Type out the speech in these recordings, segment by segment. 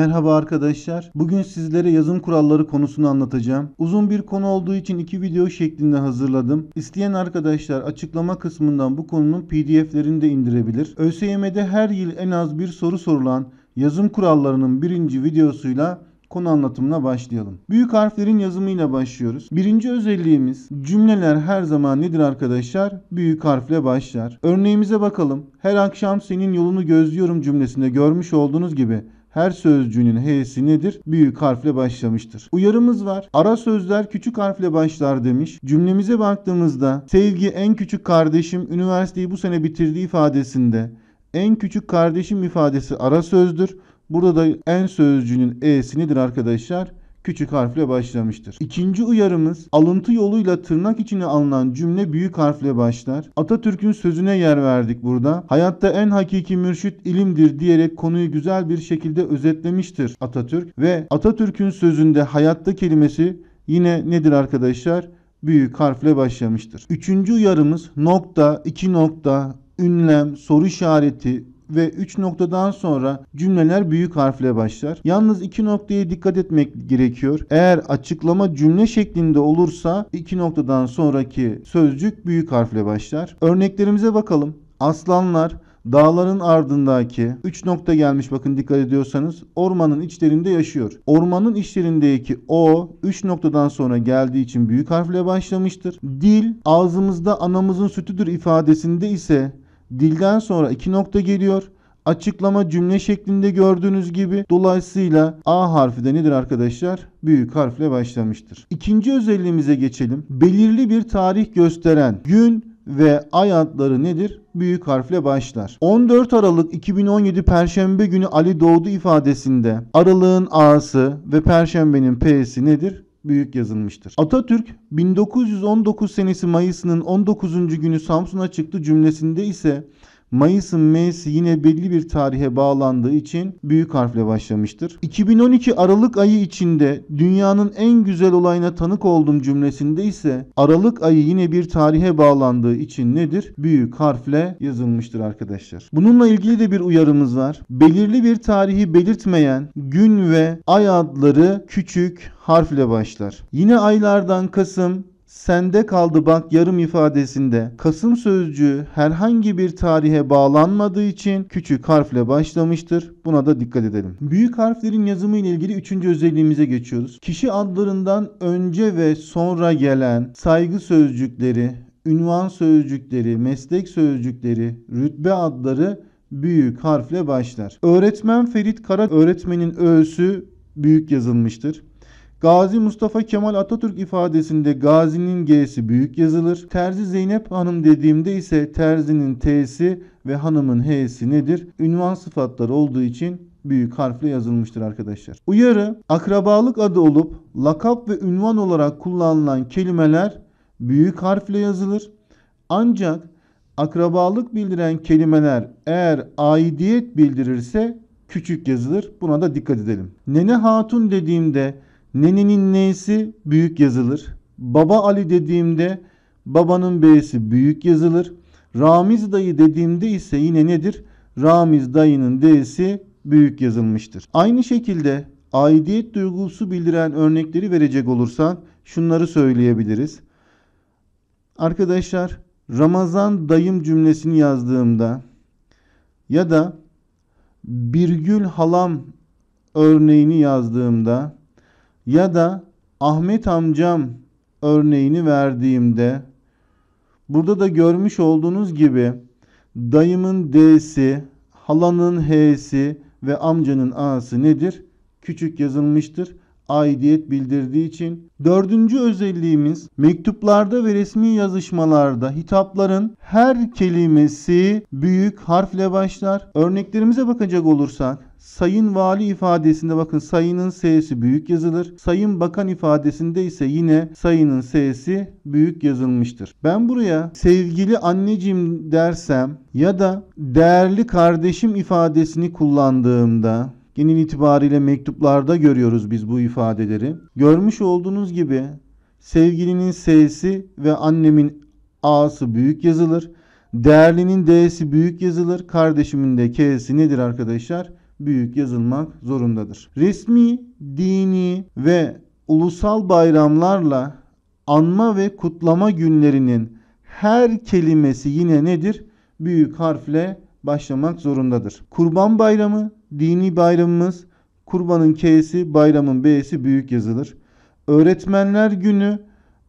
Merhaba arkadaşlar. Bugün sizlere yazım kuralları konusunu anlatacağım. Uzun bir konu olduğu için iki video şeklinde hazırladım. İsteyen arkadaşlar açıklama kısmından bu konunun pdf'lerini de indirebilir. ÖSYM'de her yıl en az bir soru sorulan yazım kurallarının birinci videosuyla konu anlatımına başlayalım. Büyük harflerin yazımıyla başlıyoruz. Birinci özelliğimiz cümleler her zaman nedir arkadaşlar? Büyük harfle başlar. Örneğimize bakalım. Her akşam senin yolunu gözlüyorum cümlesinde görmüş olduğunuz gibi her sözcüğünün h'si nedir? Büyük harfle başlamıştır. Uyarımız var. Ara sözler küçük harfle başlar demiş. Cümlemize baktığımızda sevgi en küçük kardeşim üniversiteyi bu sene bitirdi ifadesinde en küçük kardeşim ifadesi ara sözdür. Burada da en sözcüğünün e'si nedir arkadaşlar? küçük harfle başlamıştır. İkinci uyarımız alıntı yoluyla tırnak içine alınan cümle büyük harfle başlar. Atatürk'ün sözüne yer verdik burada. Hayatta en hakiki mürşit ilimdir diyerek konuyu güzel bir şekilde özetlemiştir Atatürk ve Atatürk'ün sözünde hayatta kelimesi yine nedir arkadaşlar? Büyük harfle başlamıştır. Üçüncü uyarımız nokta, iki nokta, ünlem, soru işareti, ve 3 noktadan sonra cümleler büyük harfle başlar. Yalnız 2 noktaya dikkat etmek gerekiyor. Eğer açıklama cümle şeklinde olursa 2 noktadan sonraki sözcük büyük harfle başlar. Örneklerimize bakalım. Aslanlar Dağların ardındaki 3 nokta gelmiş bakın dikkat ediyorsanız ormanın içlerinde yaşıyor. Ormanın içlerindeki o 3 noktadan sonra geldiği için büyük harfle başlamıştır. Dil ağzımızda anamızın sütüdür ifadesinde ise Dilden sonra iki nokta geliyor. Açıklama cümle şeklinde gördüğünüz gibi dolayısıyla A harfi de nedir arkadaşlar? Büyük harfle başlamıştır. İkinci özelliğimize geçelim. Belirli bir tarih gösteren gün, ve ay adları nedir? Büyük harfle başlar. 14 Aralık 2017 Perşembe günü Ali doğdu ifadesinde aralığın A'sı ve Perşembe'nin P'si nedir? büyük yazılmıştır. Atatürk 1919 senesi Mayıs'ının 19. günü Samsun'a çıktı cümlesinde ise Mayıs'ın M'si yine belli bir tarihe bağlandığı için büyük harfle başlamıştır. 2012 Aralık ayı içinde dünyanın en güzel olayına tanık oldum cümlesinde ise Aralık ayı yine bir tarihe bağlandığı için nedir? Büyük harfle yazılmıştır arkadaşlar. Bununla ilgili de bir uyarımız var. Belirli bir tarihi belirtmeyen gün ve ay adları küçük harfle başlar. Yine aylardan Kasım, sende kaldı bak yarım ifadesinde Kasım sözcüğü herhangi bir tarihe bağlanmadığı için küçük harfle başlamıştır. Buna da dikkat edelim. Büyük harflerin yazımı ile ilgili üçüncü özelliğimize geçiyoruz. Kişi adlarından önce ve sonra gelen saygı sözcükleri, ünvan sözcükleri, meslek sözcükleri, rütbe adları büyük harfle başlar. Öğretmen Ferit Kara öğretmenin öğüsü büyük yazılmıştır. Gazi Mustafa Kemal Atatürk ifadesinde Gazi'nin G'si büyük yazılır. Terzi Zeynep Hanım dediğimde ise Terzi'nin T'si ve Hanım'ın H'si nedir? Ünvan sıfatları olduğu için büyük harfle yazılmıştır arkadaşlar. Uyarı, akrabalık adı olup lakap ve ünvan olarak kullanılan kelimeler büyük harfle yazılır. Ancak akrabalık bildiren kelimeler eğer aidiyet bildirirse küçük yazılır. Buna da dikkat edelim. Nene hatun dediğimde Nenenin neysi büyük yazılır. Baba Ali dediğimde babanın B'si büyük yazılır. Ramiz dayı dediğimde ise yine nedir? Ramiz dayının D'si büyük yazılmıştır. Aynı şekilde aidiyet duygusu bildiren örnekleri verecek olursak şunları söyleyebiliriz. Arkadaşlar Ramazan dayım cümlesini yazdığımda ya da Birgül halam örneğini yazdığımda ya da Ahmet amcam örneğini verdiğimde burada da görmüş olduğunuz gibi dayımın D'si, halanın H'si ve amcanın A'sı nedir? Küçük yazılmıştır. Aidiyet bildirdiği için. Dördüncü özelliğimiz mektuplarda ve resmi yazışmalarda hitapların her kelimesi büyük harfle başlar. Örneklerimize bakacak olursak Sayın vali ifadesinde bakın sayının s'si büyük yazılır. Sayın bakan ifadesinde ise yine sayının s'si büyük yazılmıştır. Ben buraya sevgili anneciğim dersem ya da değerli kardeşim ifadesini kullandığımda genel itibariyle mektuplarda görüyoruz biz bu ifadeleri. Görmüş olduğunuz gibi sevgilinin s'si ve annemin a'sı büyük yazılır. Değerlinin d'si büyük yazılır. Kardeşimin de k'si nedir arkadaşlar? büyük yazılmak zorundadır. Resmi, dini ve ulusal bayramlarla anma ve kutlama günlerinin her kelimesi yine nedir? Büyük harfle başlamak zorundadır. Kurban bayramı dini bayramımız. Kurbanın K'si, bayramın B'si büyük yazılır. Öğretmenler günü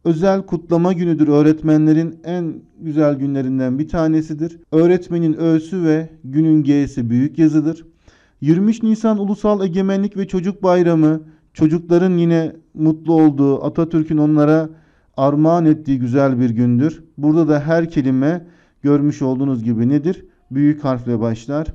özel kutlama günüdür. Öğretmenlerin en güzel günlerinden bir tanesidir. Öğretmenin Ö'sü ve günün G'si büyük yazılır. 23 Nisan Ulusal Egemenlik ve Çocuk Bayramı çocukların yine mutlu olduğu Atatürk'ün onlara armağan ettiği güzel bir gündür. Burada da her kelime görmüş olduğunuz gibi nedir? Büyük harfle başlar.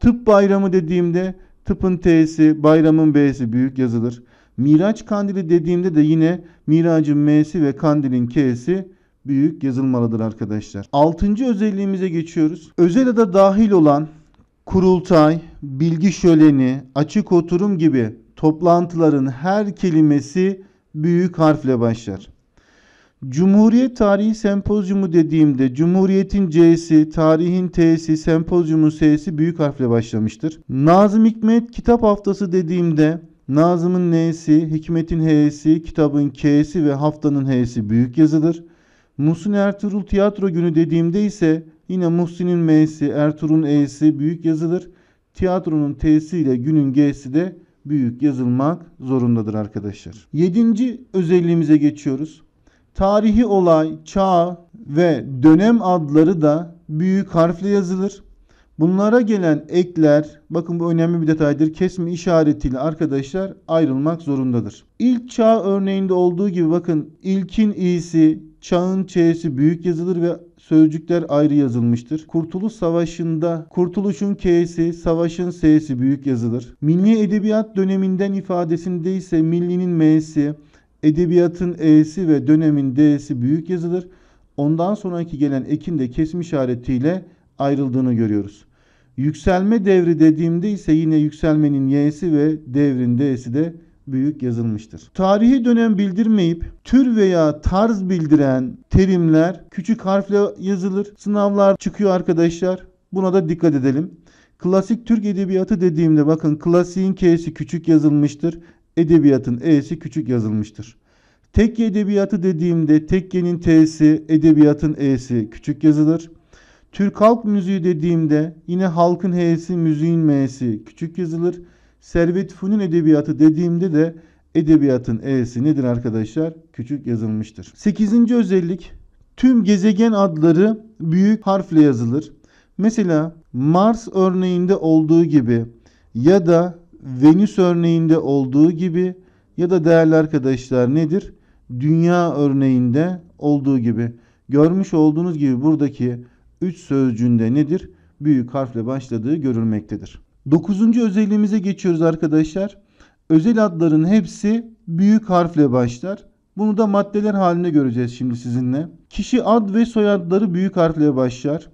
Tıp bayramı dediğimde tıpın T'si, bayramın B'si büyük yazılır. Miraç kandili dediğimde de yine miracın M'si ve kandilin K'si büyük yazılmalıdır arkadaşlar. Altıncı özelliğimize geçiyoruz. Özel ada dahil olan kurultay, bilgi şöleni, açık oturum gibi toplantıların her kelimesi büyük harfle başlar. Cumhuriyet Tarihi Sempozyumu dediğimde Cumhuriyet'in C'si, tarihin T'si, sempozyumun S'si büyük harfle başlamıştır. Nazım Hikmet Kitap Haftası dediğimde Nazım'ın N'si, Hikmet'in H'si, kitabın K'si ve haftanın H'si büyük yazıdır. Musun Ertuğrul Tiyatro Günü dediğimde ise Yine Muhsin'in M'si, Ertuğrul'un E'si büyük yazılır. Tiyatronun T'si ile günün G'si de büyük yazılmak zorundadır arkadaşlar. Yedinci özelliğimize geçiyoruz. Tarihi olay, çağ ve dönem adları da büyük harfle yazılır. Bunlara gelen ekler, bakın bu önemli bir detaydır, kesme işaretiyle arkadaşlar ayrılmak zorundadır. İlk çağ örneğinde olduğu gibi bakın ilkin i'si, çağın ç'si büyük yazılır ve sözcükler ayrı yazılmıştır. Kurtuluş Savaşı'nda kurtuluşun K'si, savaşın S'si büyük yazılır. Milli Edebiyat döneminden ifadesinde ise millinin M'si, edebiyatın E'si ve dönemin D'si büyük yazılır. Ondan sonraki gelen ekin de kesim işaretiyle ayrıldığını görüyoruz. Yükselme devri dediğimde ise yine yükselmenin y'si ve devrin d'si de büyük yazılmıştır. Tarihi dönem bildirmeyip tür veya tarz bildiren terimler küçük harfle yazılır. Sınavlar çıkıyor arkadaşlar. Buna da dikkat edelim. Klasik Türk edebiyatı dediğimde bakın klasiğin K'si küçük yazılmıştır. Edebiyatın E'si küçük yazılmıştır. Tekke edebiyatı dediğimde tekkenin T'si, edebiyatın E'si küçük yazılır. Türk halk müziği dediğimde yine halkın H'si, müziğin M'si küçük yazılır. Servet Fünun edebiyatı dediğimde de edebiyatın e'si nedir arkadaşlar? Küçük yazılmıştır. Sekizinci özellik tüm gezegen adları büyük harfle yazılır. Mesela Mars örneğinde olduğu gibi ya da Venüs örneğinde olduğu gibi ya da değerli arkadaşlar nedir? Dünya örneğinde olduğu gibi. Görmüş olduğunuz gibi buradaki 3 sözcüğünde nedir? Büyük harfle başladığı görülmektedir. Dokuzuncu özelliğimize geçiyoruz arkadaşlar. Özel adların hepsi büyük harfle başlar. Bunu da maddeler halinde göreceğiz şimdi sizinle. Kişi ad ve soyadları büyük harfle başlar.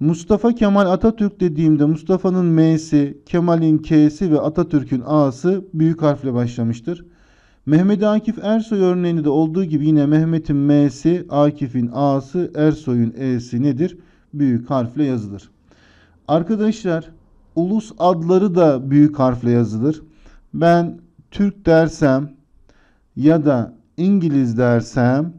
Mustafa Kemal Atatürk dediğimde Mustafa'nın M'si, Kemal'in K'si ve Atatürk'ün A'sı büyük harfle başlamıştır. Mehmet Akif Ersoy örneğinde de olduğu gibi yine Mehmet'in M'si, Akif'in A'sı, Ersoy'un E'si nedir? Büyük harfle yazılır. Arkadaşlar ulus adları da büyük harfle yazılır. Ben Türk dersem ya da İngiliz dersem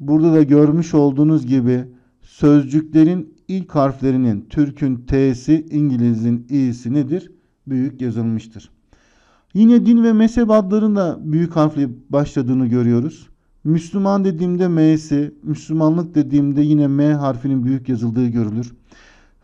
burada da görmüş olduğunuz gibi sözcüklerin ilk harflerinin Türk'ün T'si İngiliz'in İ'si nedir? Büyük yazılmıştır. Yine din ve mezhep adlarının da büyük harfle başladığını görüyoruz. Müslüman dediğimde M'si, Müslümanlık dediğimde yine M harfinin büyük yazıldığı görülür.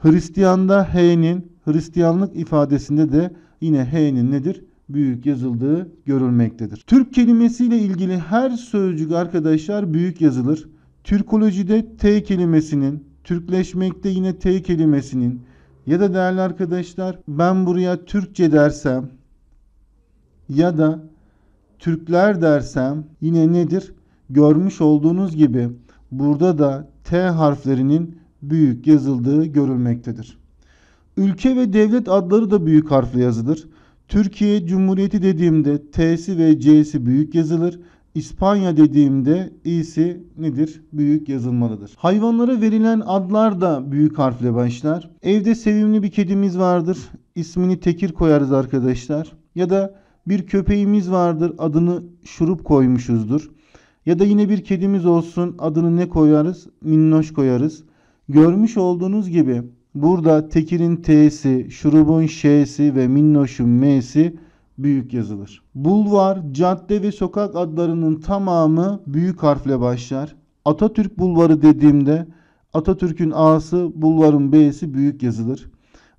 Hristiyan'da H'nin Hristiyanlık ifadesinde de yine H'nin nedir? Büyük yazıldığı görülmektedir. Türk kelimesiyle ilgili her sözcük arkadaşlar büyük yazılır. Türkolojide T kelimesinin, Türkleşmekte yine T kelimesinin ya da değerli arkadaşlar ben buraya Türkçe dersem ya da Türkler dersem yine nedir? Görmüş olduğunuz gibi burada da T harflerinin büyük yazıldığı görülmektedir. Ülke ve devlet adları da büyük harfle yazılır. Türkiye Cumhuriyeti dediğimde T'si ve C'si büyük yazılır. İspanya dediğimde İ'si nedir? Büyük yazılmalıdır. Hayvanlara verilen adlar da büyük harfle başlar. Evde sevimli bir kedimiz vardır. İsmini Tekir koyarız arkadaşlar. Ya da bir köpeğimiz vardır. Adını Şurup koymuşuzdur. Ya da yine bir kedimiz olsun. Adını ne koyarız? Minnoş koyarız. Görmüş olduğunuz gibi burada tekirin T'si, şurubun Ş'si ve minnoşun M'si büyük yazılır. Bulvar, cadde ve sokak adlarının tamamı büyük harfle başlar. Atatürk Bulvarı dediğimde Atatürk'ün A'sı, Bulvar'ın B'si büyük yazılır.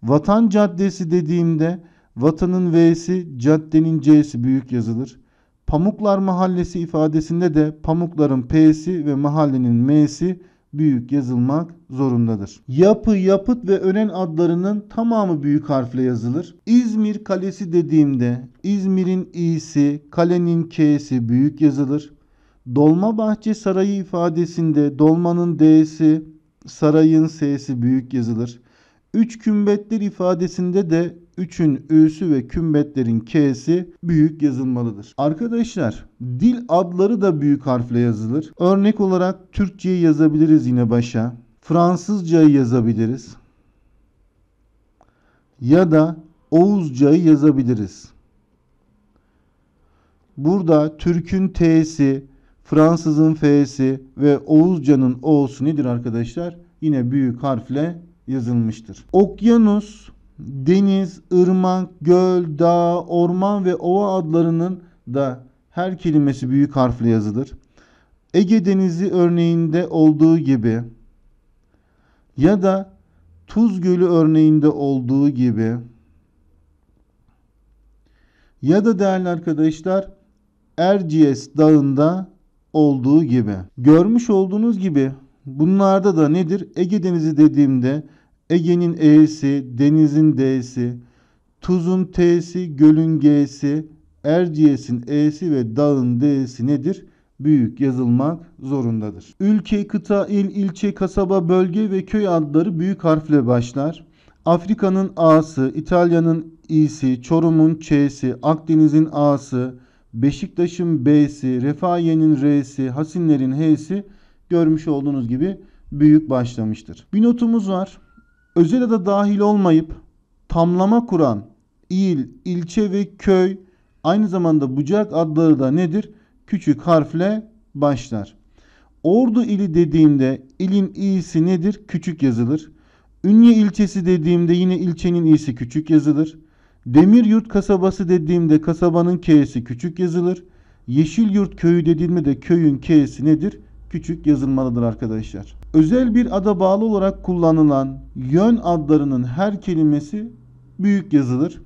Vatan Caddesi dediğimde Vatanın V'si, caddenin C'si büyük yazılır. Pamuklar Mahallesi ifadesinde de Pamukların P'si ve mahallenin M'si büyük yazılmak zorundadır. Yapı, yapıt ve önen adlarının tamamı büyük harfle yazılır. İzmir Kalesi dediğimde İzmir'in İ'si, kalenin k'si büyük yazılır. Dolmabahçe Sarayı ifadesinde dolmanın d'si, sarayın s'si büyük yazılır. Üç kümbetler ifadesinde de 3'ün Ö'sü ve kümbetlerin K'si büyük yazılmalıdır. Arkadaşlar dil adları da büyük harfle yazılır. Örnek olarak Türkçeyi yazabiliriz yine başa. Fransızcayı yazabiliriz. Ya da Oğuzcayı yazabiliriz. Burada Türk'ün T'si, Fransız'ın F'si ve Oğuzca'nın O'su nedir arkadaşlar? Yine büyük harfle yazılmıştır. Okyanus deniz, ırmak, göl, dağ, orman ve ova adlarının da her kelimesi büyük harfle yazılır. Ege Denizi örneğinde olduğu gibi ya da Tuz Gölü örneğinde olduğu gibi ya da değerli arkadaşlar Erciyes Dağı'nda olduğu gibi. Görmüş olduğunuz gibi bunlarda da nedir? Ege Denizi dediğimde Ege'nin E'si, denizin D'si, tuzun T'si, gölün G'si, Erciyes'in E'si ve dağın D'si nedir? Büyük yazılmak zorundadır. Ülke, kıta, il, ilçe, kasaba, bölge ve köy adları büyük harfle başlar. Afrika'nın A'sı, İtalya'nın İ'si, Çorum'un Ç'si, Akdeniz'in A'sı, Beşiktaş'ın B'si, Refahiye'nin R'si, Hasinler'in H'si görmüş olduğunuz gibi büyük başlamıştır. Bir notumuz var özel ada dahil olmayıp tamlama kuran il, ilçe ve köy aynı zamanda bucak adları da nedir? Küçük harfle başlar. Ordu ili dediğimde ilin i'si nedir? Küçük yazılır. Ünye ilçesi dediğimde yine ilçenin i'si küçük yazılır. Demir yurt kasabası dediğimde kasabanın k'si küçük yazılır. Yeşil yurt köyü dediğimde de köyün k'si nedir? küçük yazılmalıdır arkadaşlar. Özel bir ada bağlı olarak kullanılan yön adlarının her kelimesi büyük yazılır.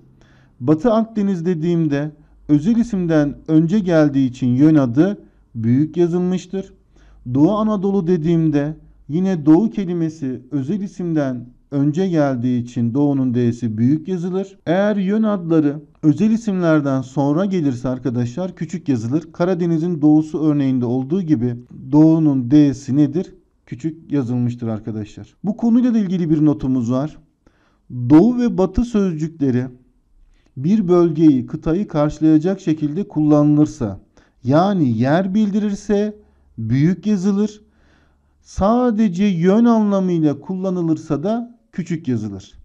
Batı Akdeniz dediğimde özel isimden önce geldiği için yön adı büyük yazılmıştır. Doğu Anadolu dediğimde yine doğu kelimesi özel isimden önce geldiği için doğunun d'si büyük yazılır. Eğer yön adları Özel isimlerden sonra gelirse arkadaşlar küçük yazılır. Karadeniz'in doğusu örneğinde olduğu gibi doğunun D'si nedir? Küçük yazılmıştır arkadaşlar. Bu konuyla da ilgili bir notumuz var. Doğu ve batı sözcükleri bir bölgeyi, kıtayı karşılayacak şekilde kullanılırsa, yani yer bildirirse büyük yazılır. Sadece yön anlamıyla kullanılırsa da küçük yazılır.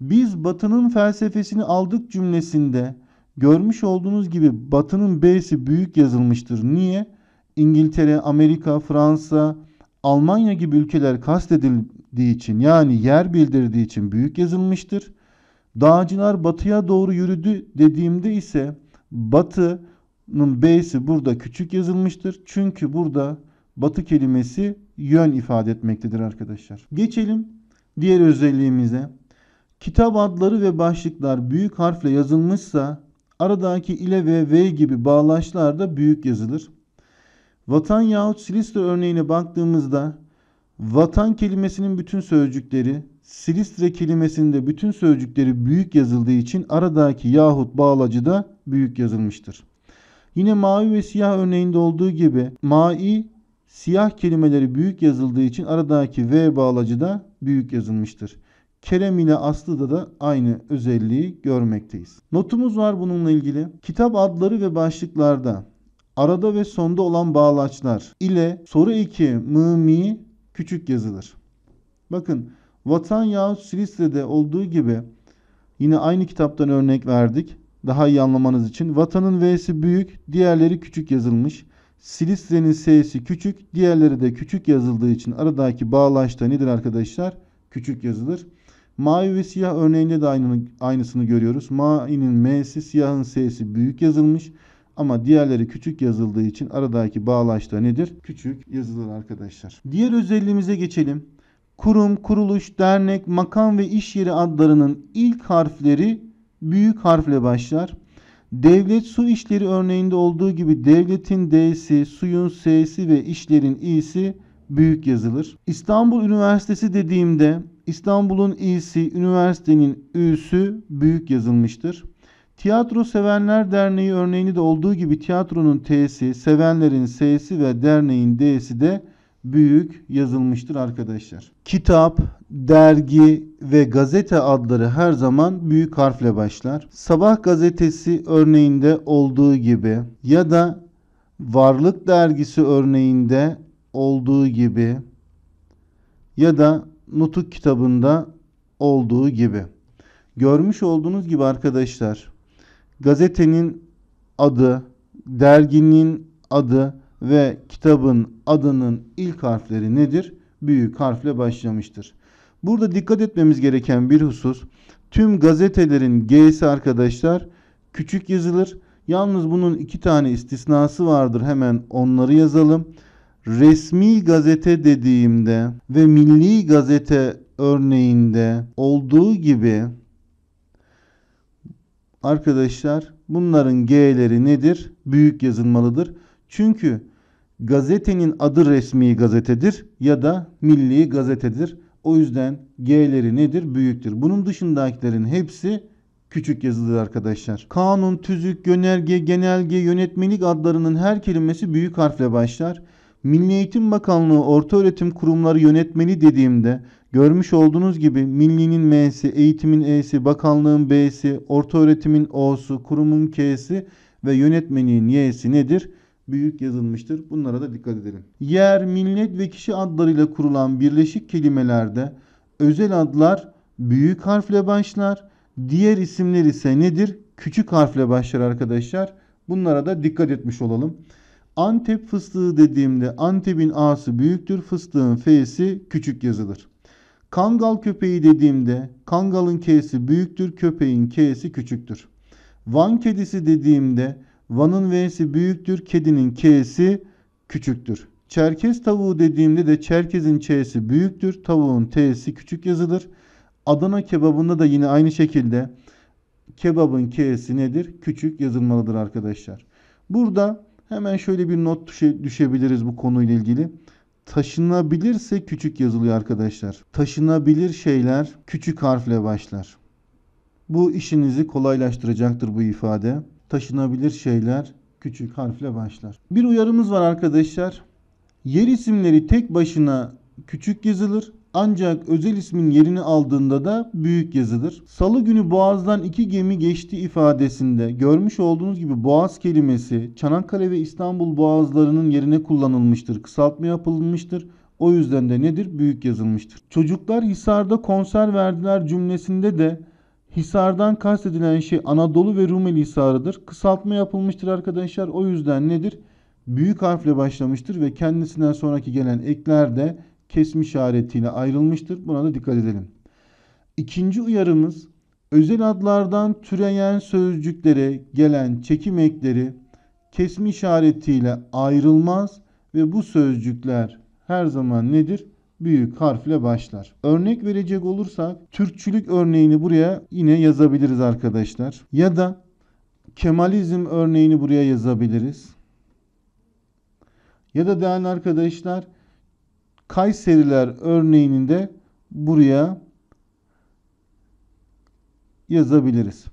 Biz batının felsefesini aldık cümlesinde görmüş olduğunuz gibi batının B'si büyük yazılmıştır. Niye? İngiltere, Amerika, Fransa, Almanya gibi ülkeler kastedildiği için yani yer bildirdiği için büyük yazılmıştır. Dağcılar batıya doğru yürüdü dediğimde ise batının B'si burada küçük yazılmıştır. Çünkü burada batı kelimesi yön ifade etmektedir arkadaşlar. Geçelim diğer özelliğimize. Kitap adları ve başlıklar büyük harfle yazılmışsa aradaki ile ve v gibi bağlaçlar da büyük yazılır. Vatan yahut Silistre örneğine baktığımızda vatan kelimesinin bütün sözcükleri, Silistre kelimesinde bütün sözcükleri büyük yazıldığı için aradaki yahut bağlacı da büyük yazılmıştır. Yine mavi ve siyah örneğinde olduğu gibi mai siyah kelimeleri büyük yazıldığı için aradaki v bağlacı da büyük yazılmıştır. Kerem ile Aslı'da da aynı özelliği görmekteyiz. Notumuz var bununla ilgili. Kitap adları ve başlıklarda arada ve sonda olan bağlaçlar ile soru 2 mı mi küçük yazılır. Bakın vatan yahut Silistre'de olduğu gibi yine aynı kitaptan örnek verdik. Daha iyi anlamanız için vatanın V'si büyük diğerleri küçük yazılmış. Silistre'nin S'si küçük diğerleri de küçük yazıldığı için aradaki bağlaçta nedir arkadaşlar? Küçük yazılır. Mavi ve siyah örneğinde de aynını, aynısını görüyoruz. Mavi'nin M'si, siyahın S'si büyük yazılmış. Ama diğerleri küçük yazıldığı için aradaki bağlaçta nedir? Küçük yazılır arkadaşlar. Diğer özelliğimize geçelim. Kurum, kuruluş, dernek, makam ve iş yeri adlarının ilk harfleri büyük harfle başlar. Devlet su işleri örneğinde olduğu gibi devletin D'si, suyun S'si ve işlerin İ'si büyük yazılır. İstanbul Üniversitesi dediğimde İstanbul'un İ'si, üniversitenin Ü'sü büyük yazılmıştır. Tiyatro Sevenler Derneği örneğini de olduğu gibi tiyatronun T'si, sevenlerin S'si ve derneğin D'si de büyük yazılmıştır arkadaşlar. Kitap, dergi ve gazete adları her zaman büyük harfle başlar. Sabah gazetesi örneğinde olduğu gibi ya da Varlık dergisi örneğinde olduğu gibi ya da Nutuk kitabında olduğu gibi. Görmüş olduğunuz gibi arkadaşlar gazetenin adı, derginin adı ve kitabın adının ilk harfleri nedir? Büyük harfle başlamıştır. Burada dikkat etmemiz gereken bir husus tüm gazetelerin G'si arkadaşlar küçük yazılır. Yalnız bunun iki tane istisnası vardır. Hemen onları yazalım resmi gazete dediğimde ve milli gazete örneğinde olduğu gibi arkadaşlar bunların G'leri nedir? Büyük yazılmalıdır. Çünkü gazetenin adı resmi gazetedir ya da milli gazetedir. O yüzden G'leri nedir? Büyüktür. Bunun dışındakilerin hepsi küçük yazılır arkadaşlar. Kanun, tüzük, yönerge, genelge, yönetmelik adlarının her kelimesi büyük harfle başlar. Milli Eğitim Bakanlığı Ortaöğretim Kurumları Yönetmeni dediğimde görmüş olduğunuz gibi Milli'nin M'si, Eğitimin E'si, Bakanlığın B'si, Ortaöğretimin O'su, Kurumun K'si ve Yönetmenin Y'si nedir? büyük yazılmıştır. Bunlara da dikkat edelim. Yer, millet ve kişi adlarıyla kurulan birleşik kelimelerde özel adlar büyük harfle başlar. Diğer isimler ise nedir? Küçük harfle başlar arkadaşlar. Bunlara da dikkat etmiş olalım. Antep fıstığı dediğimde Antep'in A'sı büyüktür, fıstığın F'si küçük yazılır. Kangal köpeği dediğimde Kangal'ın K'si büyüktür, köpeğin K'si küçüktür. Van kedisi dediğimde Van'ın V'si büyüktür, kedinin K'si küçüktür. Çerkez tavuğu dediğimde de Çerkez'in Ç'si büyüktür, tavuğun T'si küçük yazılır. Adana kebabında da yine aynı şekilde kebabın K'si nedir? Küçük yazılmalıdır arkadaşlar. Burada Hemen şöyle bir not düşe, düşebiliriz bu konuyla ilgili. Taşınabilirse küçük yazılıyor arkadaşlar. Taşınabilir şeyler küçük harfle başlar. Bu işinizi kolaylaştıracaktır bu ifade. Taşınabilir şeyler küçük harfle başlar. Bir uyarımız var arkadaşlar. Yer isimleri tek başına küçük yazılır. Ancak özel ismin yerini aldığında da büyük yazıdır. Salı günü Boğaz'dan iki gemi geçti ifadesinde görmüş olduğunuz gibi Boğaz kelimesi Çanakkale ve İstanbul Boğazlarının yerine kullanılmıştır. Kısaltma yapılmıştır. O yüzden de nedir? Büyük yazılmıştır. Çocuklar Hisar'da konser verdiler cümlesinde de Hisar'dan kastedilen şey Anadolu ve Rumeli Hisarı'dır. Kısaltma yapılmıştır arkadaşlar. O yüzden nedir? Büyük harfle başlamıştır ve kendisinden sonraki gelen ekler de kesme işaretiyle ayrılmıştır. Buna da dikkat edelim. İkinci uyarımız özel adlardan türeyen sözcüklere gelen çekim ekleri kesme işaretiyle ayrılmaz ve bu sözcükler her zaman nedir? büyük harfle başlar. Örnek verecek olursak Türkçülük örneğini buraya yine yazabiliriz arkadaşlar. Ya da Kemalizm örneğini buraya yazabiliriz. Ya da değerli arkadaşlar Kayseriler örneğini de buraya yazabiliriz.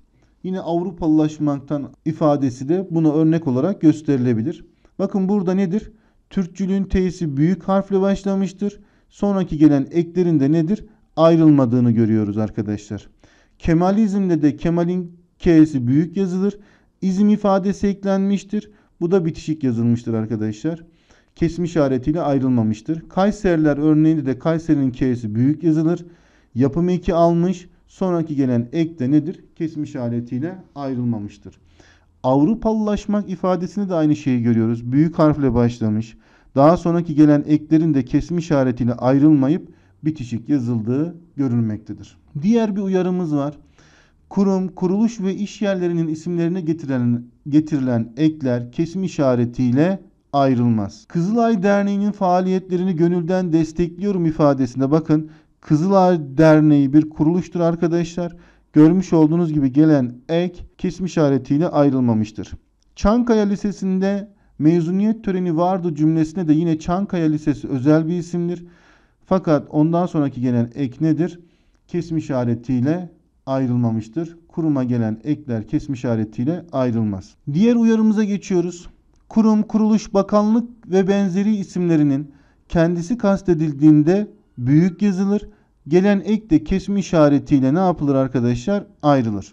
Yine Avrupalılaşmaktan ifadesi de buna örnek olarak gösterilebilir. Bakın burada nedir? Türkçülüğün T'si büyük harfle başlamıştır. Sonraki gelen eklerinde nedir? Ayrılmadığını görüyoruz arkadaşlar. Kemalizmde de Kemal'in K'si büyük yazılır. İzim ifadesi eklenmiştir. Bu da bitişik yazılmıştır arkadaşlar kesim işaretiyle ayrılmamıştır. Kayserler örneğinde de Kayser'in K'si büyük yazılır. Yapımı 2 almış. Sonraki gelen ek de nedir? Kesim işaretiyle ayrılmamıştır. Avrupalılaşmak ifadesinde de aynı şeyi görüyoruz. Büyük harfle başlamış. Daha sonraki gelen eklerin de kesim işaretiyle ayrılmayıp bitişik yazıldığı görülmektedir. Diğer bir uyarımız var. Kurum, kuruluş ve iş yerlerinin isimlerine getirilen, getirilen ekler kesim işaretiyle ayrılmaz. Kızılay Derneği'nin faaliyetlerini gönülden destekliyorum ifadesinde bakın Kızılay Derneği bir kuruluştur arkadaşlar. Görmüş olduğunuz gibi gelen ek kesme işaretiyle ayrılmamıştır. Çankaya Lisesi'nde mezuniyet töreni vardı cümlesine de yine Çankaya Lisesi özel bir isimdir. Fakat ondan sonraki gelen ek nedir? Kesme işaretiyle ayrılmamıştır. Kuruma gelen ekler kesme işaretiyle ayrılmaz. Diğer uyarımıza geçiyoruz kurum, kuruluş, bakanlık ve benzeri isimlerinin kendisi kastedildiğinde büyük yazılır. Gelen ek de kesme işaretiyle ne yapılır arkadaşlar? Ayrılır.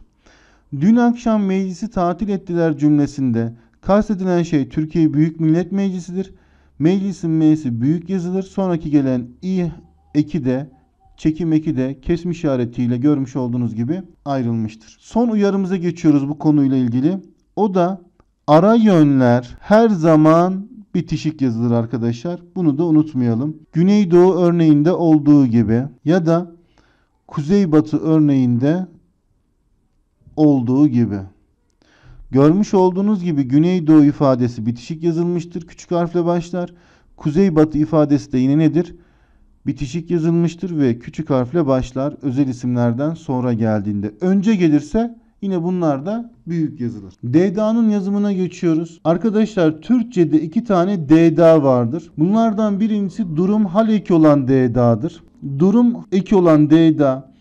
Dün akşam meclisi tatil ettiler cümlesinde kastedilen şey Türkiye Büyük Millet Meclisi'dir. Meclisin meclisi büyük yazılır. Sonraki gelen i eki de çekim eki de kesme işaretiyle görmüş olduğunuz gibi ayrılmıştır. Son uyarımıza geçiyoruz bu konuyla ilgili. O da Ara yönler her zaman bitişik yazılır arkadaşlar. Bunu da unutmayalım. Güneydoğu örneğinde olduğu gibi ya da kuzeybatı örneğinde olduğu gibi. Görmüş olduğunuz gibi güneydoğu ifadesi bitişik yazılmıştır. Küçük harfle başlar. Kuzeybatı ifadesi de yine nedir? Bitişik yazılmıştır ve küçük harfle başlar. Özel isimlerden sonra geldiğinde. Önce gelirse Yine bunlar da büyük yazılır. DDA'nın yazımına geçiyoruz. Arkadaşlar Türkçe'de iki tane DDA vardır. Bunlardan birincisi durum hal eki olan DDA'dır. Durum eki olan DDA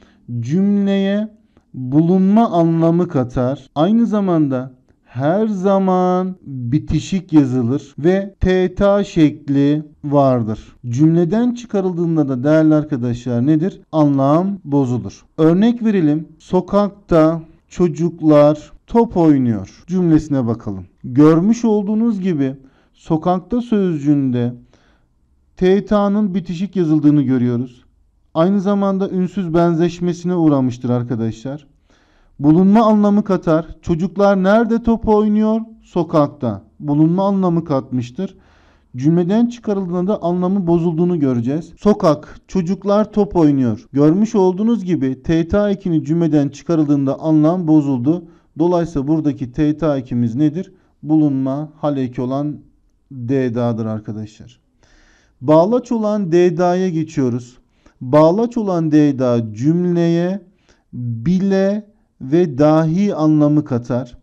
cümleye bulunma anlamı katar. Aynı zamanda her zaman bitişik yazılır ve TT şekli vardır. Cümleden çıkarıldığında da değerli arkadaşlar nedir? Anlam bozulur. Örnek verelim. Sokakta çocuklar top oynuyor cümlesine bakalım. Görmüş olduğunuz gibi sokakta sözcüğünde TTA'nın bitişik yazıldığını görüyoruz. Aynı zamanda ünsüz benzeşmesine uğramıştır arkadaşlar. Bulunma anlamı katar. Çocuklar nerede top oynuyor? Sokakta. Bulunma anlamı katmıştır. Cümleden çıkarıldığında anlamı bozulduğunu göreceğiz. Sokak, çocuklar top oynuyor. Görmüş olduğunuz gibi TTA ekini cümleden çıkarıldığında anlam bozuldu. Dolayısıyla buradaki TTA ekimiz nedir? Bulunma hal eki olan DDA'dır arkadaşlar. Bağlaç olan DDA'ya geçiyoruz. Bağlaç olan DDA cümleye bile ve dahi anlamı katar.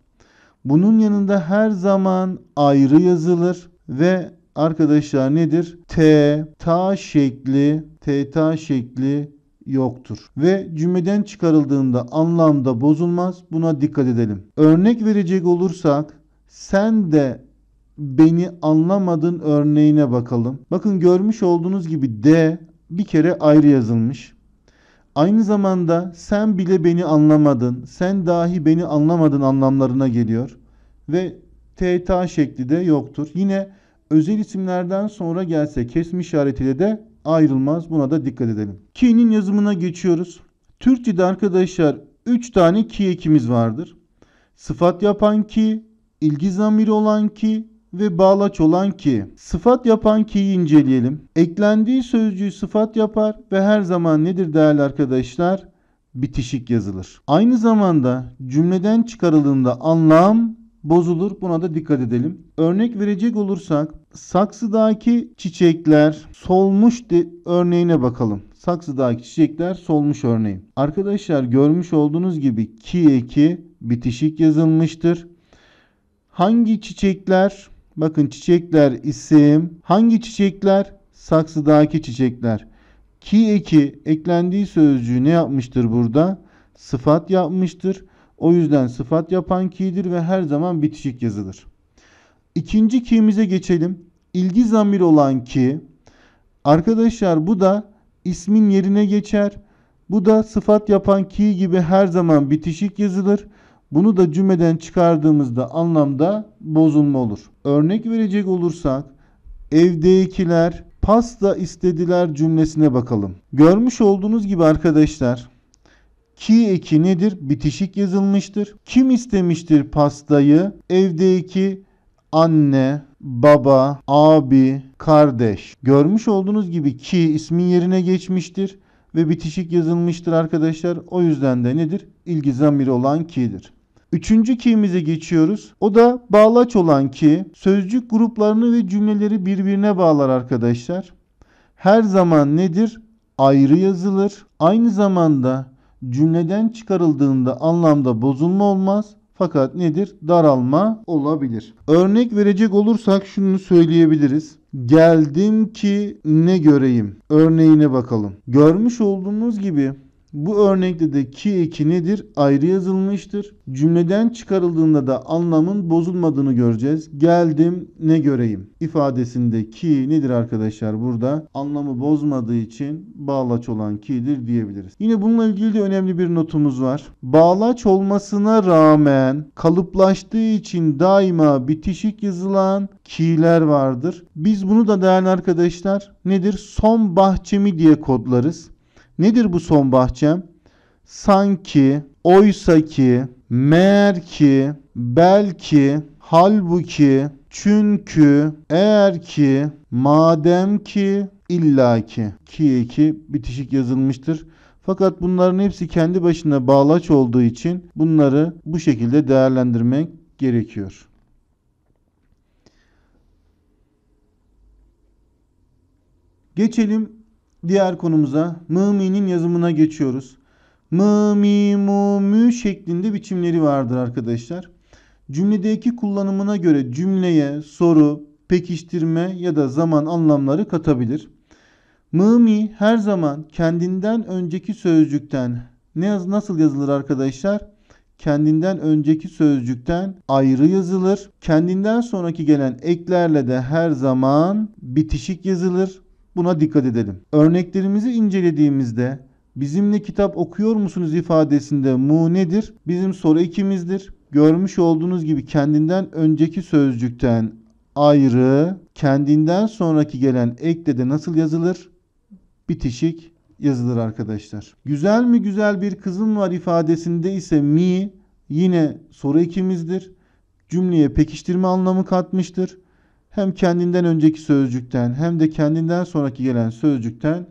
Bunun yanında her zaman ayrı yazılır ve arkadaşlar nedir? T, ta şekli, t ta şekli yoktur. Ve cümleden çıkarıldığında anlamda bozulmaz. Buna dikkat edelim. Örnek verecek olursak sen de beni anlamadın örneğine bakalım. Bakın görmüş olduğunuz gibi D bir kere ayrı yazılmış. Aynı zamanda sen bile beni anlamadın, sen dahi beni anlamadın anlamlarına geliyor. Ve TTA şekli de yoktur. Yine özel isimlerden sonra gelse kesme işaretiyle de ayrılmaz. Buna da dikkat edelim. Ki'nin yazımına geçiyoruz. Türkçe'de arkadaşlar 3 tane ki ekimiz vardır. Sıfat yapan ki, ilgi zamiri olan ki ve bağlaç olan ki. Sıfat yapan ki'yi inceleyelim. Eklendiği sözcüğü sıfat yapar ve her zaman nedir değerli arkadaşlar? Bitişik yazılır. Aynı zamanda cümleden çıkarıldığında anlam bozulur. Buna da dikkat edelim. Örnek verecek olursak Saksıdaki çiçekler solmuş de, örneğine bakalım. Saksıdaki çiçekler solmuş örneği. Arkadaşlar görmüş olduğunuz gibi ki eki bitişik yazılmıştır. Hangi çiçekler? Bakın çiçekler isim. Hangi çiçekler? Saksıdaki çiçekler. Ki eki eklendiği sözcüğü ne yapmıştır burada? Sıfat yapmıştır. O yüzden sıfat yapan ki'dir ve her zaman bitişik yazılır. İkinci ki'mize geçelim. İlgi zamir olan ki arkadaşlar bu da ismin yerine geçer. Bu da sıfat yapan ki gibi her zaman bitişik yazılır. Bunu da cümleden çıkardığımızda anlamda bozulma olur. Örnek verecek olursak evdekiler pasta istediler cümlesine bakalım. Görmüş olduğunuz gibi arkadaşlar ki eki nedir? Bitişik yazılmıştır. Kim istemiştir pastayı? Evdeki anne, baba, abi, kardeş. Görmüş olduğunuz gibi ki ismin yerine geçmiştir ve bitişik yazılmıştır arkadaşlar. O yüzden de nedir? İlgi zamiri olan ki'dir. Üçüncü ki'mize geçiyoruz. O da bağlaç olan ki sözcük gruplarını ve cümleleri birbirine bağlar arkadaşlar. Her zaman nedir? Ayrı yazılır. Aynı zamanda cümleden çıkarıldığında anlamda bozulma olmaz fakat nedir? Daralma olabilir. Örnek verecek olursak şunu söyleyebiliriz. Geldim ki ne göreyim? Örneğine bakalım. Görmüş olduğunuz gibi bu örnekte de ki eki nedir? Ayrı yazılmıştır. Cümleden çıkarıldığında da anlamın bozulmadığını göreceğiz. Geldim ne göreyim ifadesinde ki nedir arkadaşlar burada? Anlamı bozmadığı için bağlaç olan ki'dir diyebiliriz. Yine bununla ilgili de önemli bir notumuz var. Bağlaç olmasına rağmen kalıplaştığı için daima bitişik yazılan ki'ler vardır. Biz bunu da değerli arkadaşlar nedir? Son bahçemi diye kodlarız. Nedir bu son bahçem? Sanki, oysa ki, meğer ki, belki, halbuki, çünkü, eğer ki, madem ki, illaki. Ki ki bitişik yazılmıştır. Fakat bunların hepsi kendi başına bağlaç olduğu için bunları bu şekilde değerlendirmek gerekiyor. Geçelim Diğer konumuza mı'minin yazımına geçiyoruz. Mı, mi, mu, mü şeklinde biçimleri vardır arkadaşlar. Cümledeki kullanımına göre cümleye soru, pekiştirme ya da zaman anlamları katabilir. Mı, her zaman kendinden önceki sözcükten ne yaz nasıl yazılır arkadaşlar? Kendinden önceki sözcükten ayrı yazılır. Kendinden sonraki gelen eklerle de her zaman bitişik yazılır. Buna dikkat edelim. Örneklerimizi incelediğimizde bizimle kitap okuyor musunuz ifadesinde mu nedir? Bizim soru ikimizdir. Görmüş olduğunuz gibi kendinden önceki sözcükten ayrı, kendinden sonraki gelen ekle de nasıl yazılır? Bitişik yazılır arkadaşlar. Güzel mi güzel bir kızım var ifadesinde ise mi yine soru ikimizdir. Cümleye pekiştirme anlamı katmıştır hem kendinden önceki sözcükten hem de kendinden sonraki gelen sözcükten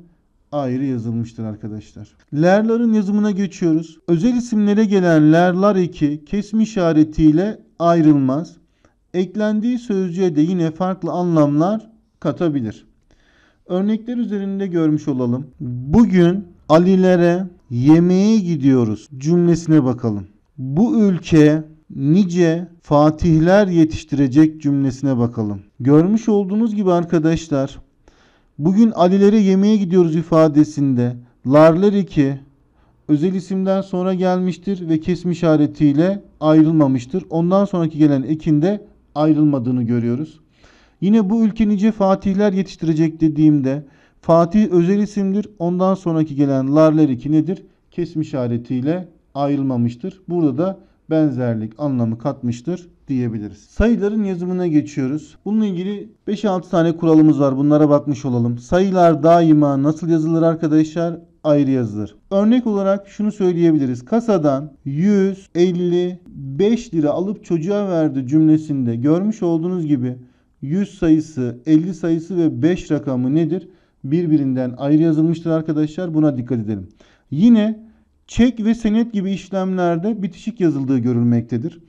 ayrı yazılmıştır arkadaşlar. Lerların yazımına geçiyoruz. Özel isimlere gelen lerlar iki kesme işaretiyle ayrılmaz. Eklendiği sözcüğe de yine farklı anlamlar katabilir. Örnekler üzerinde görmüş olalım. Bugün Alilere yemeğe gidiyoruz cümlesine bakalım. Bu ülke nice fatihler yetiştirecek cümlesine bakalım. Görmüş olduğunuz gibi arkadaşlar bugün Alilere yemeğe gidiyoruz ifadesinde larlar 2 özel isimden sonra gelmiştir ve kesme işaretiyle ayrılmamıştır. Ondan sonraki gelen ekinde ayrılmadığını görüyoruz. Yine bu ülke nice fatihler yetiştirecek dediğimde Fatih özel isimdir. Ondan sonraki gelen larlar 2 nedir? Kesme işaretiyle ayrılmamıştır. Burada da benzerlik anlamı katmıştır diyebiliriz. Sayıların yazımına geçiyoruz. Bununla ilgili 5-6 tane kuralımız var. Bunlara bakmış olalım. Sayılar daima nasıl yazılır arkadaşlar? ayrı yazılır. Örnek olarak şunu söyleyebiliriz. Kasadan 155 lira alıp çocuğa verdi cümlesinde görmüş olduğunuz gibi 100 sayısı, 50 sayısı ve 5 rakamı nedir? Birbirinden ayrı yazılmıştır arkadaşlar. Buna dikkat edelim. Yine çek ve senet gibi işlemlerde bitişik yazıldığı görülmektedir.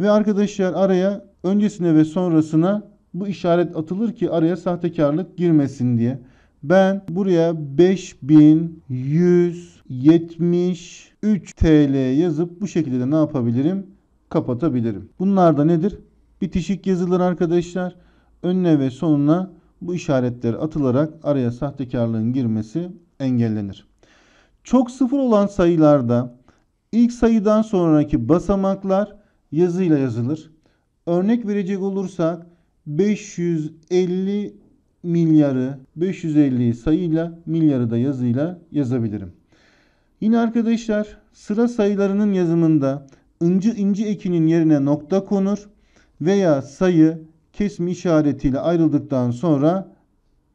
Ve arkadaşlar araya öncesine ve sonrasına bu işaret atılır ki araya sahtekarlık girmesin diye. Ben buraya 5173 TL yazıp bu şekilde de ne yapabilirim? Kapatabilirim. Bunlar da nedir? Bitişik yazılır arkadaşlar. Önüne ve sonuna bu işaretler atılarak araya sahtekarlığın girmesi engellenir. Çok sıfır olan sayılarda ilk sayıdan sonraki basamaklar yazıyla yazılır. Örnek verecek olursak 550 milyarı 550 sayıyla milyarı da yazıyla yazabilirim. Yine arkadaşlar sıra sayılarının yazımında incı inci ekinin yerine nokta konur veya sayı kesme işaretiyle ayrıldıktan sonra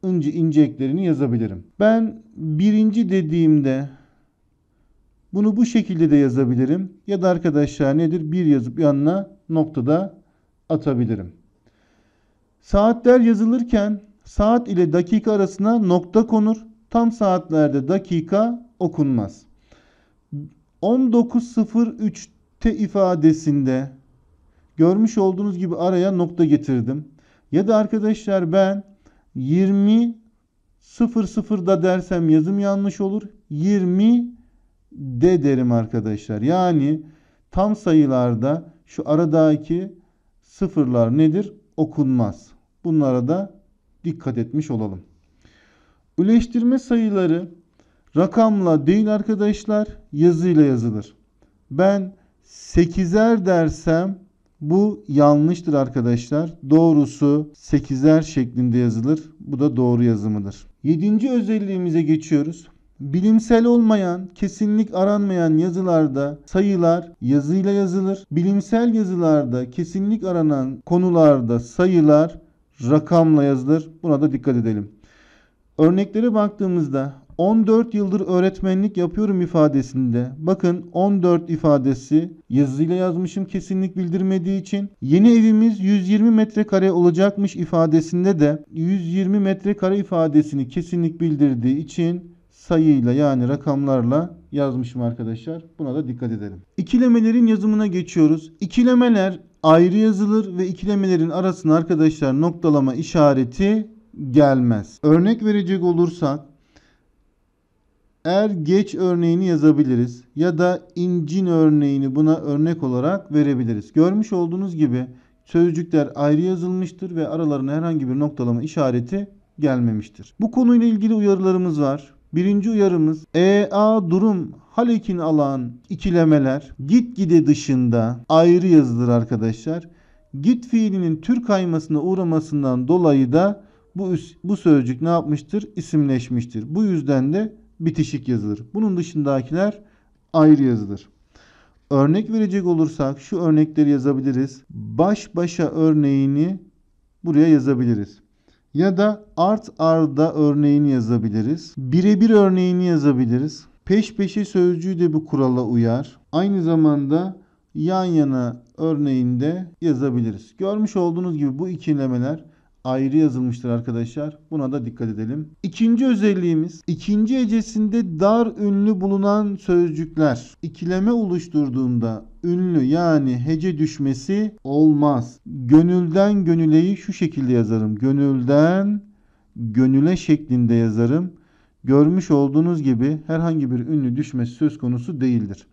inci inci eklerini yazabilirim. Ben birinci dediğimde bunu bu şekilde de yazabilirim. Ya da arkadaşlar nedir? 1 yazıp yanına noktada atabilirim. Saatler yazılırken saat ile dakika arasına nokta konur. Tam saatlerde dakika okunmaz. 19.03'te ifadesinde görmüş olduğunuz gibi araya nokta getirdim. Ya da arkadaşlar ben 20.00'da dersem yazım yanlış olur. 20 D derim arkadaşlar. Yani tam sayılarda şu aradaki sıfırlar nedir? Okunmaz. Bunlara da dikkat etmiş olalım. Üleştirme sayıları rakamla değil arkadaşlar yazıyla yazılır. Ben 8'er dersem bu yanlıştır arkadaşlar. Doğrusu 8'er şeklinde yazılır. Bu da doğru yazımıdır. Yedinci özelliğimize geçiyoruz. Bilimsel olmayan, kesinlik aranmayan yazılarda sayılar yazıyla yazılır. Bilimsel yazılarda kesinlik aranan konularda sayılar rakamla yazılır. Buna da dikkat edelim. Örneklere baktığımızda 14 yıldır öğretmenlik yapıyorum ifadesinde bakın 14 ifadesi yazıyla yazmışım kesinlik bildirmediği için yeni evimiz 120 metrekare olacakmış ifadesinde de 120 metrekare ifadesini kesinlik bildirdiği için sayıyla yani rakamlarla yazmışım arkadaşlar. Buna da dikkat edelim. İkilemelerin yazımına geçiyoruz. İkilemeler ayrı yazılır ve ikilemelerin arasına arkadaşlar noktalama işareti gelmez. Örnek verecek olursak er geç örneğini yazabiliriz ya da incin örneğini buna örnek olarak verebiliriz. Görmüş olduğunuz gibi sözcükler ayrı yazılmıştır ve aralarına herhangi bir noktalama işareti gelmemiştir. Bu konuyla ilgili uyarılarımız var. Birinci uyarımız EA durum Halek'in alan ikilemeler git gide dışında ayrı yazılır arkadaşlar. Git fiilinin tür kaymasına uğramasından dolayı da bu, bu sözcük ne yapmıştır? İsimleşmiştir. Bu yüzden de bitişik yazılır. Bunun dışındakiler ayrı yazılır. Örnek verecek olursak şu örnekleri yazabiliriz. Baş başa örneğini buraya yazabiliriz. Ya da art arda örneğini yazabiliriz. Birebir örneğini yazabiliriz. Peş peşe sözcüğü de bu kurala uyar. Aynı zamanda yan yana örneğinde yazabiliriz. Görmüş olduğunuz gibi bu ikilemeler ayrı yazılmıştır arkadaşlar. Buna da dikkat edelim. İkinci özelliğimiz ikinci hecesinde dar ünlü bulunan sözcükler ikileme oluşturduğunda ünlü yani hece düşmesi olmaz. Gönülden gönüleyi şu şekilde yazarım. Gönülden gönüle şeklinde yazarım. Görmüş olduğunuz gibi herhangi bir ünlü düşmesi söz konusu değildir.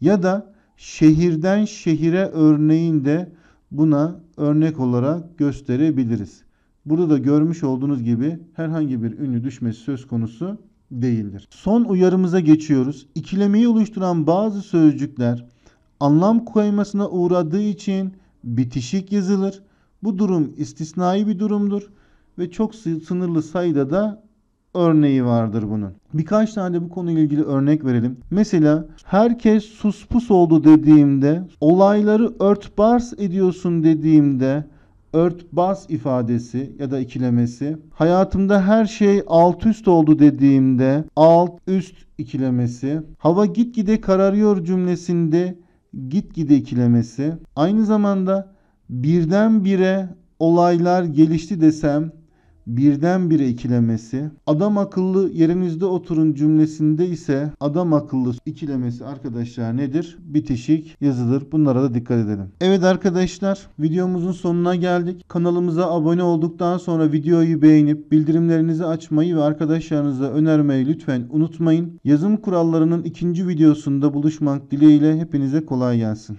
Ya da şehirden şehire örneğinde buna örnek olarak gösterebiliriz. Burada da görmüş olduğunuz gibi herhangi bir ünlü düşmesi söz konusu değildir. Son uyarımıza geçiyoruz. İkilemeyi oluşturan bazı sözcükler anlam koymasına uğradığı için bitişik yazılır. Bu durum istisnai bir durumdur ve çok sınırlı sayıda da örneği vardır bunun. Birkaç tane de bu konuyla ilgili örnek verelim. Mesela herkes suspus oldu dediğimde, olayları örtbas ediyorsun dediğimde, örtbas ifadesi ya da ikilemesi. Hayatımda her şey alt üst oldu dediğimde alt üst ikilemesi. Hava gitgide kararıyor cümlesinde gitgide ikilemesi. Aynı zamanda birdenbire olaylar gelişti desem birdenbire ikilemesi, adam akıllı yerinizde oturun cümlesinde ise adam akıllı ikilemesi arkadaşlar nedir? Bitişik yazılır. Bunlara da dikkat edelim. Evet arkadaşlar videomuzun sonuna geldik. Kanalımıza abone olduktan sonra videoyu beğenip bildirimlerinizi açmayı ve arkadaşlarınıza önermeyi lütfen unutmayın. Yazım kurallarının ikinci videosunda buluşmak dileğiyle hepinize kolay gelsin.